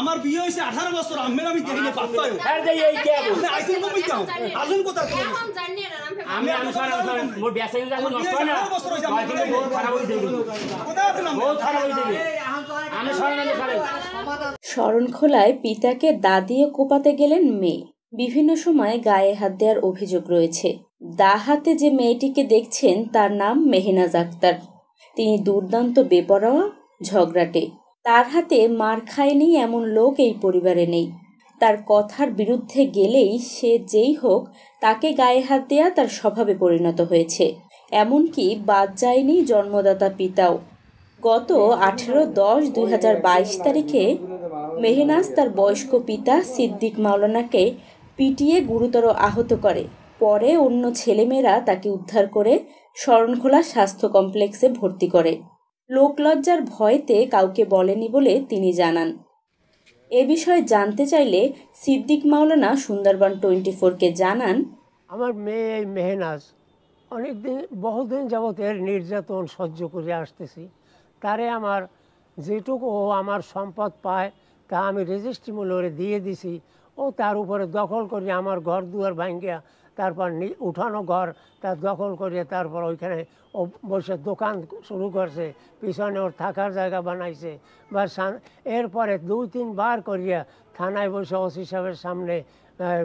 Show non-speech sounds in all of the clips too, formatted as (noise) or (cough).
আমার বিয়ে হয়েছে আঠারো বছর আমের আমি দেখিনি পাত্তা হ্যাঁ, শরণখোলায় পিতাকে দা দিয়ে কোপাতে গেলেন মেয়ে বিভিন্ন সময় গায়ে হাত দেওয়ার অভিযোগ রয়েছে দা হাতে যে মেয়েটিকে দেখছেন তার নাম মেহনাজ আক্তার তিনি দুর্দান্ত বেপরোয়া ঝগড়াটে তার হাতে মার খায়নি এমন লোক এই পরিবারে নেই তার কথার বিরুদ্ধে গেলেই সে যেই হোক তাকে গায়ে হাত দেয়া তার স্বভাবে পরিণত হয়েছে এমনকি বাদ যায়নি জন্মদাতা পিতাও গত আঠেরো দশ দুই হাজার বাইশ তারিখে মেহনাজ তার বয়স্ক পিতা সিদ্দিক মাওলানাকে পিটিয়ে গুরুতর আহত করে পরে অন্য ছেলেমেয়েরা তাকে উদ্ধার করে শরণখোলা স্বাস্থ্য কমপ্লেক্সে ভর্তি করে লোকলজ্জার ভয়েতে কাউকে বলেনি বলে তিনি জানান এ বিষয়ে জানতে চাইলে সিদ্দিক মাওলানা সুন্দরবন টোয়েন্টি ফোরকে জানান আমার মেয়ে এই মেহনাজ অনেকদিন বহুদিন যাবৎ এর নির্যাতন সহ্য করে আসতেছি তারে আমার যেটুকু ও আমার সম্পদ পায় তা আমি রেজিস্ট্রি মূল্যে দিয়ে দিছি ও তার উপরে দখল করে আমার ঘর দুয়ার ভাঙ্গিয়া তারপর উঠানো ঘর তার দখল করে তারপর ওইখানে ও বসে দোকান শুরু করছে পিছনে ওর থাকার জায়গা বানাইছে বা এরপরে দুই তিনবার করিয়া থানায় বসে ওসি সাহেবের সামনে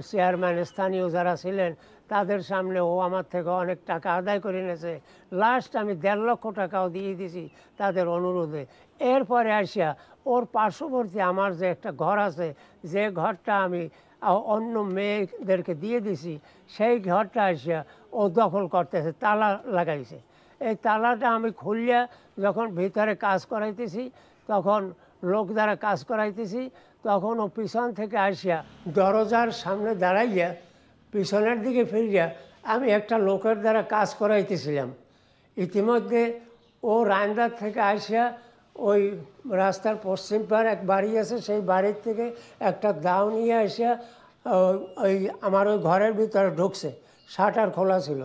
চেয়ারম্যান স্থানীয় যারা ছিলেন তাদের সামনে ও আমার থেকে অনেক টাকা আদায় করে নিয়েছে লাস্ট আমি দেড় লক্ষ টাকাও দিয়ে দিছি তাদের অনুরোধে এরপরে আসিয়া ওর পার্শ্ববর্তী আমার যে একটা ঘর আছে যে ঘরটা আমি অন্য মেয়েদেরকে দিয়ে দিছি সেই ঘরটা আসিয়া ও দখল করতেছে তালা লাগাইছে এই তালাটা আমি খুললে যখন ভিতরে কাজ করাইতেছি তখন লোক দ্বারা কাজ করাইতেছি তখন ও পিছন থেকে আসিয়া দরজার সামনে দাঁড়াইয়া পিছনের দিকে ফিরিয়া আমি একটা লোকের দ্বারা কাজ করাইতেছিলাম ইতিমধ্যে ও রান্দার থেকে আসিয়া ওই রাস্তার পশ্চিম পার এক বাড়ি আছে সেই বাড়ির থেকে একটা দাও নিয়ে এসে ওই আমার ওই ঘরের ভিতরে ঢুকছে শাটার খোলা ছিল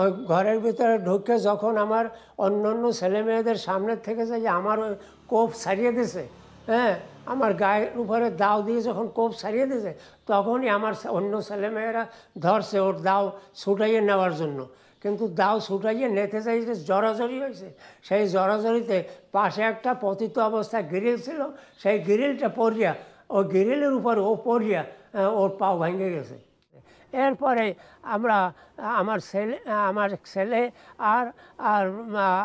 ওই ঘরের ভিতরে ঢুকে যখন আমার অন্য অন্য ছেলেমেয়েদের সামনের থেকে যে আমার ওই কোপ ছাড়িয়ে দিছে হ্যাঁ আমার গায়ের উপরে দাও দিয়ে যখন কোপ ছাড়িয়ে দিয়েছে তখনই আমার অন্য ছেলেমেয়েরা ধরছে ওর দাও ছুটাইয়ে নেওয়ার জন্য কিন্তু দাও যে নেতে চাইছে জরাজরি হয়েছে সেই জরাজরিতে পাশে একটা পতিত অবস্থা গ্রিল ছিল সেই গ্রিলটা পড়িয়া ও গ্রিলের উপর ও পড়িয়া ওর পাও ভেঙে গেছে এরপরে আমরা আমার ছেলে আমার ছেলে আর আর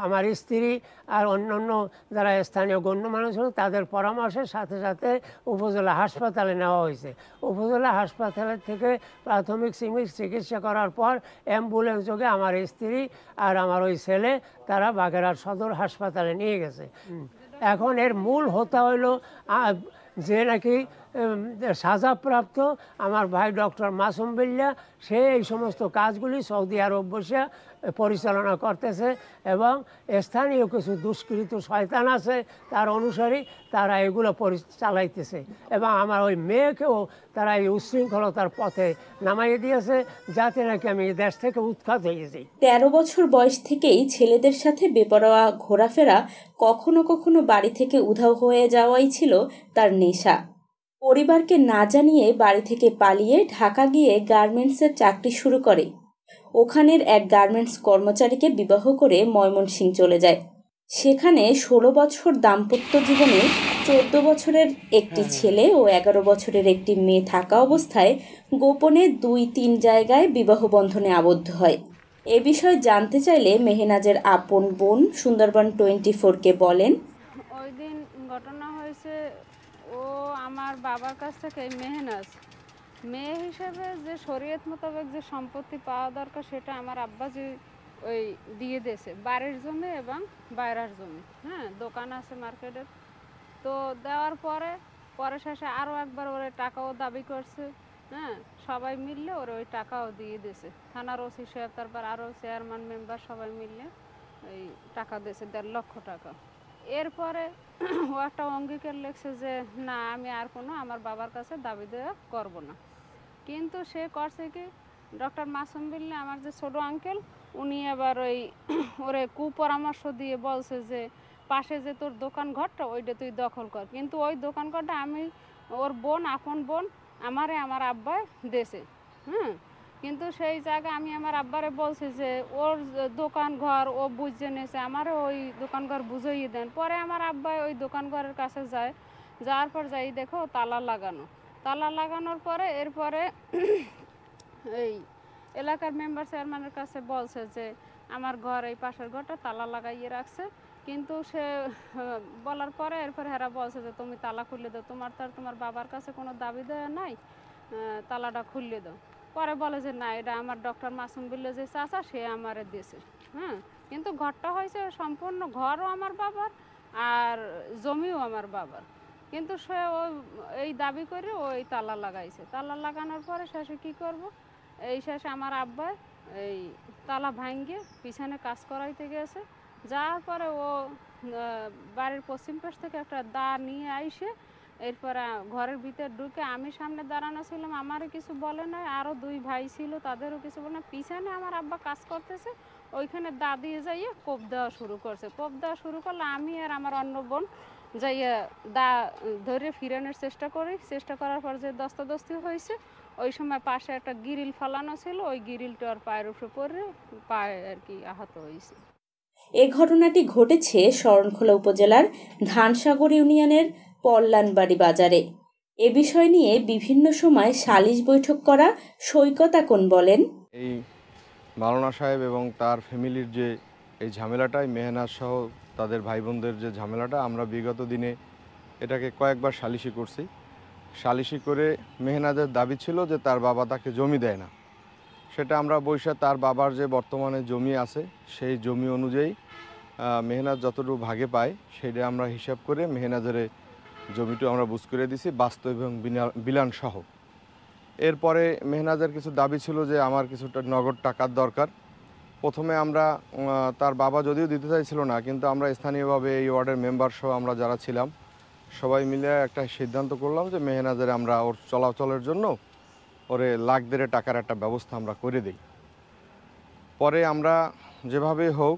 আমার স্ত্রী আর অন্যান্য যারা স্থানীয় মানুষ হল তাদের পরামর্শের সাথে সাথে উপজেলা হাসপাতালে নেওয়া হয়েছে উপজেলা হাসপাতাল থেকে প্রাথমিক চিকিৎসা করার পর অ্যাম্বুলেন্স যোগে আমার স্ত্রী আর আমার ওই ছেলে তারা বাগেরার সদর হাসপাতালে নিয়ে গেছে এখন এর মূল হতা হইল যে নাকি সাজাপ্রাপ্ত আমার ভাই ডক্টর মাসুম বিল্লা সে এই সমস্ত কাজগুলি সৌদি আরব বসে পরিচালনা করতেছে এবং স্থানীয় কিছু দুষ্কৃত শয়তান আছে তার অনুসারী তারা এগুলো চালাইতেছে এবং আমার ওই মেয়েকেও তারা এই উচ্ছৃঙ্খলতার পথে নামাই দিয়েছে যাতে নাকি আমি দেশ থেকে উৎখাত হয়েছি তেরো বছর বয়স থেকেই ছেলেদের সাথে বেপরোয়া ঘোরাফেরা কখনো কখনো বাড়ি থেকে উধাও হয়ে যাওয়াই ছিল তার নেশা পরিবারকে না জানিয়ে বাড়ি থেকে পালিয়ে ঢাকা গিয়ে গার্মেন্টসের চাকরি শুরু করে ওখানের এক গার্মেন্টস কর্মচারীকে বিবাহ করে ময়মনসিং চলে যায় সেখানে ষোলো বছর দাম্পত্য জীবনে চোদ্দ বছরের একটি হ্যাঁ, হ্যাঁ। ছেলে ও এগারো বছরের একটি মেয়ে থাকা অবস্থায় গোপনে দুই তিন জায়গায় বিবাহ বন্ধনে আবদ্ধ হয় এ বিষয়ে জানতে চাইলে মেহেনাজের আপন বোন সুন্দরবন টোয়েন্টি ফোরকে বলেন ওই দিন ঘটনা হয়েছে আমার বাবার কাছ থেকে মেহনাজ মেয়ে হিসেবে যে শরীয়ত মোতাবেক যে সম্পত্তি পাওয়া দরকার সেটা আমার আব্বাজি ওই দিয়ে দিয়েছে বাড়ির জমি এবং বাইরার জমি হ্যাঁ দোকান আছে মার্কেটে তো দেওয়ার পরে পরে শেষে আরও একবার ওরা টাকাও দাবি করছে হ্যাঁ সবাই মিললে ওরা ওই টাকাও দিয়ে দিয়েছে থানার ওসি সাহেব তারপর আরও চেয়ারম্যান মেম্বার সবাই মিললে ওই টাকা দিয়েছে দেড় লক্ষ টাকা এরপরে ও একটা অঙ্গীকার লেখছে যে না আমি আর কোনো আমার বাবার কাছে দাবি দেওয়া করব না কিন্তু সে করছে কি ডক্টর মাসুম বিল্লা আমার যে ছোট আঙ্কেল উনি আবার ওই (clears throat) ওরে কুপরামর্শ দিয়ে বলছে যে পাশে যে তোর দোকান ঘরটা ওইটা তুই দখল কর কিন্তু ওই দোকান ঘরটা আমি ওর বোন আপন বোন আমারে আমার আব্বায় দেশে হ্যাঁ কিন্তু সেই জায়গায় আমি আমার আব্বারে বলছি যে ওর দোকান ঘর ও বুঝে নিয়েছে আমারও ওই দোকান ঘর বুঝিয়ে দেন পরে আমার আব্বাই ওই দোকান ঘরের কাছে যায় যাওয়ার পর যাই দেখো তালা লাগানো তালা লাগানোর পরে এরপরে এই এলাকার মেম্বার চেয়ারম্যানের কাছে বলছে যে আমার ঘর এই পাশের ঘরটা তালা লাগাইয়ে রাখছে কিন্তু সে বলার পরে এরপর হেরা বলছে যে তুমি তালা খুলে দাও তোমার তো আর তোমার বাবার কাছে কোনো দাবি দেওয়া নাই তালাটা খুললে দাও পরে বলে যে না এটা আমার ডক্টর মাসুম বিল্লো যে চাচা সে আমারে দিয়েছে হ্যাঁ কিন্তু ঘরটা হয়েছে সম্পূর্ণ ঘরও আমার বাবার আর জমিও আমার বাবার কিন্তু সে ও এই দাবি করে ওই তালা লাগাইছে তালা লাগানোর পরে শেষে কি করব এই শেষে আমার আব্বা এই তালা ভাঙ্গে পিছনে কাজ করাইতে গেছে যাওয়ার পরে ও বাড়ির পশ্চিম পাশ থেকে একটা দা নিয়ে আইসে এরপর ঘরের ভিতর ঢুকে আমি সামনে দাঁড়ানো ছিলাম আমারও কিছু বলে না আরও দুই ভাই ছিল তাদেরও কিছু বলে না পিছনে আমার আব্বা কাজ করতেছে ওইখানে দাদিয়ে যাইয়ে কোপ দেওয়া শুরু করছে কোপ দেওয়া শুরু করলে আমি আর আমার অন্য বোন যাইয়া দা ধরে ফিরানোর চেষ্টা করি চেষ্টা করার পর যে দস্তদস্তি হয়েছে ওই সময় পাশে একটা গিরিল ফলানো ছিল ওই গিরিলটার পায়ের উপরে পড়ে পায়ে আর কি আহত হয়েছে এ ঘটনাটি ঘটেছে শরণখোলা উপজেলার ধানসাগর ইউনিয়নের পল্লানবাড়ি বাজারে এ বিষয় নিয়ে বিভিন্ন সময় সালিশ বৈঠক করা সৈকত এখন বলেন এই মালনা সাহেব এবং তার ফ্যামিলির যে এই ঝামেলাটাই মেহনাজ সহ তাদের ভাই বোনদের যে ঝামেলাটা আমরা বিগত দিনে এটাকে কয়েকবার সালিশি করছি সালিশি করে মেহনাজের দাবি ছিল যে তার বাবা তাকে জমি দেয় না সেটা আমরা বৈশা তার বাবার যে বর্তমানে জমি আছে সেই জমি অনুযায়ী মেহনাজ যতটুকু ভাগে পায় সেটা আমরা হিসাব করে মেহনাজের জমিটু আমরা বুঝ করে দিছি বাস্তব এবং বিলান সহ এরপরে মেহনাজের কিছু দাবি ছিল যে আমার কিছুটা নগদ টাকার দরকার প্রথমে আমরা তার বাবা যদিও দিতে চাইছিল না কিন্তু আমরা স্থানীয়ভাবে এই ওয়ার্ডের মেম্বার সহ আমরা যারা ছিলাম সবাই মিলে একটা সিদ্ধান্ত করলাম যে মেহনাজের আমরা ওর চলাচলের জন্য ওরে লাখ দেড়ে টাকার একটা ব্যবস্থা আমরা করে দিই পরে আমরা যেভাবে হোক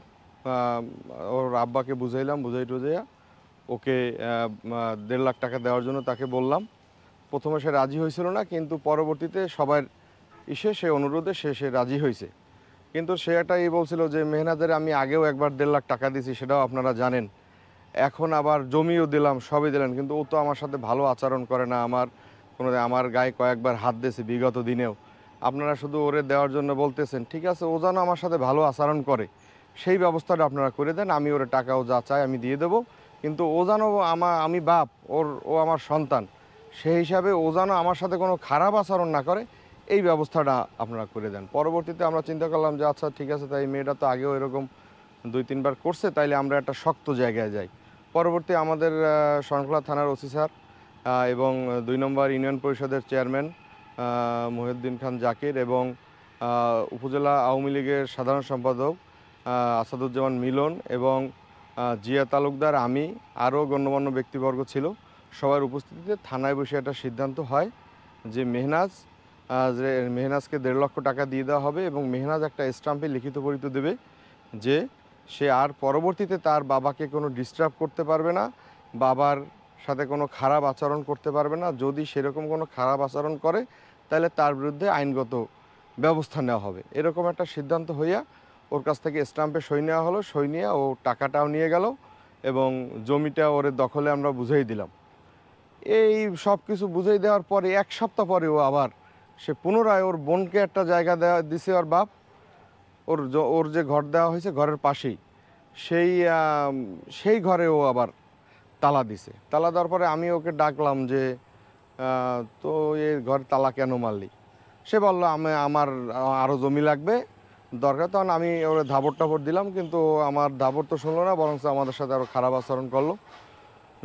ওর আব্বাকে বুঝাইলাম বুঝাই টুঝাইয়া ওকে দেড় লাখ টাকা দেওয়ার জন্য তাকে বললাম প্রথমে সে রাজি হয়েছিল না কিন্তু পরবর্তীতে সবার ইসে সে অনুরোধে সে সে রাজি হয়েছে কিন্তু সে একটা এই বলছিল যে মেহনাদের আমি আগেও একবার দেড় লাখ টাকা দিয়েছি সেটাও আপনারা জানেন এখন আবার জমিও দিলাম সবই দিলেন কিন্তু ও তো আমার সাথে ভালো আচরণ করে না আমার কোনো আমার গায়ে কয়েকবার হাত দিয়েছে বিগত দিনেও আপনারা শুধু ওরে দেওয়ার জন্য বলতেছেন ঠিক আছে ও যেন আমার সাথে ভালো আচরণ করে সেই ব্যবস্থাটা আপনারা করে দেন আমি ওরে টাকাও যা চাই আমি দিয়ে দেবো কিন্তু ও জানো আমা আমি বাপ ওর ও আমার সন্তান সেই হিসাবে ও যেন আমার সাথে কোনো খারাপ আচরণ না করে এই ব্যবস্থাটা আপনারা করে দেন পরবর্তীতে আমরা চিন্তা করলাম যে আচ্ছা ঠিক আছে তাই মেয়েটা তো আগেও এরকম দুই তিনবার করছে তাইলে আমরা একটা শক্ত জায়গায় যাই পরবর্তী আমাদের শঙ্খলা থানার ওসি স্যার এবং দুই নম্বর ইউনিয়ন পরিষদের চেয়ারম্যান মহিউদ্দিন খান জাকির এবং উপজেলা আওয়ামী লীগের সাধারণ সম্পাদক আসাদুজ্জামান মিলন এবং জিয়া তালুকদার আমি আরও গণ্যমান্য ব্যক্তিবর্গ ছিল সবার উপস্থিতিতে থানায় বসে একটা সিদ্ধান্ত হয় যে মেহনাজ যে মেহনাজকে দেড় লক্ষ টাকা দিয়ে দেওয়া হবে এবং মেহনাজ একটা স্টাম্পে লিখিত পরিত দেবে যে সে আর পরবর্তীতে তার বাবাকে কোনো ডিস্টার্ব করতে পারবে না বাবার সাথে কোনো খারাপ আচরণ করতে পারবে না যদি সেরকম কোনো খারাপ আচরণ করে তাহলে তার বিরুদ্ধে আইনগত ব্যবস্থা নেওয়া হবে এরকম একটা সিদ্ধান্ত হইয়া ওর কাছ থেকে স্ট্যাম্পে সই নেওয়া হলো সই নিয়ে ও টাকাটাও নিয়ে গেল এবং জমিটা ওর দখলে আমরা বুঝেই দিলাম এই সব কিছু বুঝেই দেওয়ার পরে এক সপ্তাহ পরে ও আবার সে পুনরায় ওর বোনকে একটা জায়গা দেওয়া দিছে ওর বাপ ওর ওর যে ঘর দেওয়া হয়েছে ঘরের পাশেই সেই সেই ঘরে ও আবার তালা দিছে তালা দেওয়ার পরে আমি ওকে ডাকলাম যে তো এই ঘর তালা কেন মারলি সে বললো আমি আমার আরও জমি লাগবে দরকার তখন আমি ওর ধাবর টাপর দিলাম কিন্তু আমার ধাবর তো শুনলো না বরং আমাদের সাথে আরও খারাপ আচরণ করলো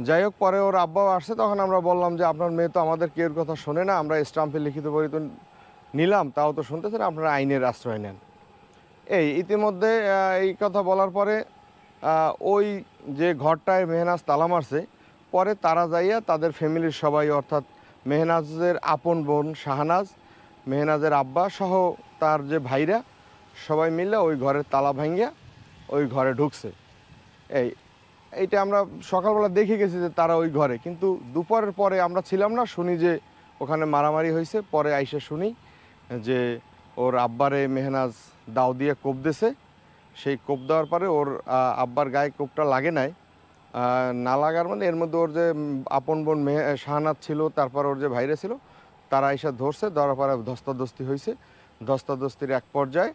যাই হোক পরে ওর আব্বাও আসছে তখন আমরা বললাম যে আপনার মেয়ে তো আমাদের কেউর কথা শোনে না আমরা স্টাম্পে লিখিত বই তো নিলাম তাও তো শুনতেছেন আপনারা আইনের আশ্রয় নেন এই ইতিমধ্যে এই কথা বলার পরে ওই যে ঘরটায় মেহনাজ তালা মারছে পরে তারা যাইয়া তাদের ফ্যামিলির সবাই অর্থাৎ মেহনাজের আপন বোন শাহনাজ মেহনাজের আব্বা সহ তার যে ভাইরা সবাই মিলে ওই ঘরের তালা ভাঙিয়া ওই ঘরে ঢুকছে এই এইটা আমরা সকালবেলা দেখে গেছি যে তারা ওই ঘরে কিন্তু দুপুরের পরে আমরা ছিলাম না শুনি যে ওখানে মারামারি হয়েছে পরে আইসা শুনি যে ওর আব্বারে মেহনাজ দাও দিয়ে কোপ দেছে সেই কোপ দেওয়ার পরে ওর আব্বার গায়ে কোপটা লাগে নাই না লাগার মানে এর মধ্যে ওর যে আপন বোন মেহ শাহনাথ ছিল তারপর ওর যে ভাইরা ছিল তারা আইসা ধরছে ধরার পরে ধস্তাধস্তি হয়েছে ধস্তাধস্তির এক পর্যায়ে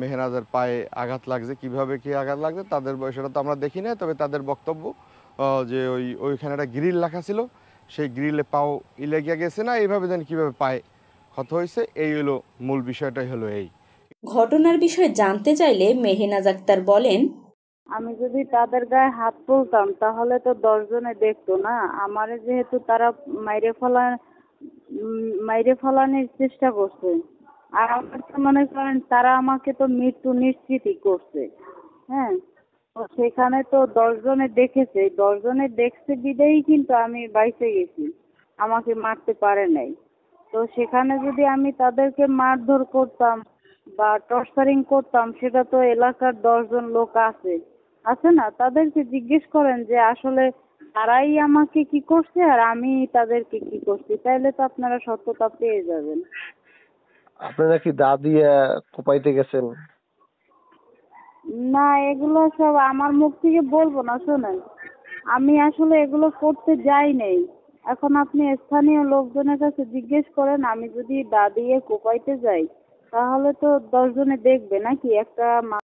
মেহনাজের পায়ে আঘাত লাগছে কিভাবে কি আঘাত লাগছে তাদের সেটা তো আমরা দেখি না তবে তাদের বক্তব্য যে ওই ওইখানে একটা গ্রিল লেখা ছিল সেই গ্রিলে পাও ইলেগিয়া গেছে না এইভাবে যেন কিভাবে পায়ে ক্ষত হয়েছে এই হলো মূল বিষয়টাই হলো এই ঘটনার বিষয়ে জানতে চাইলে মেহেনাজ আক্তার বলেন আমি যদি তাদের গায়ে হাত তুলতাম তাহলে তো দশজনে দেখতো না আমারে যেহেতু তারা মাইরে ফলা মাইরে ফলানোর চেষ্টা করছে আর আমার তো মনে করেন তারা আমাকে তো মৃত্যু নিশ্চিতই করছে হ্যাঁ তো সেখানে তো দশজনে দেখেছে দশজনে দেখছে বিদেই কিন্তু আমি বাইচে গেছি আমাকে মারতে পারে নাই তো সেখানে যদি আমি তাদেরকে মারধর করতাম বা টর্চারিং করতাম সেটা তো এলাকার দশজন লোক আছে আছে না তাদেরকে জিজ্ঞেস করেন যে আসলে তারাই আমাকে কি করছে আর আমি তাদেরকে কি করছি তাহলে তো আপনারা সত্যতা পেয়ে যাবেন আপনি নাকি দা দিয়ে কোপাইতে গেছেন না এগুলো সব আমার মুখ থেকে বলবো না শোনেন আমি আসলে এগুলো করতে যাই নাই এখন আপনি স্থানীয় লোকজনের কাছে জিজ্ঞেস করেন আমি যদি দা দিয়ে কোপাইতে যাই তাহলে তো দশজনে দেখবে নাকি একটা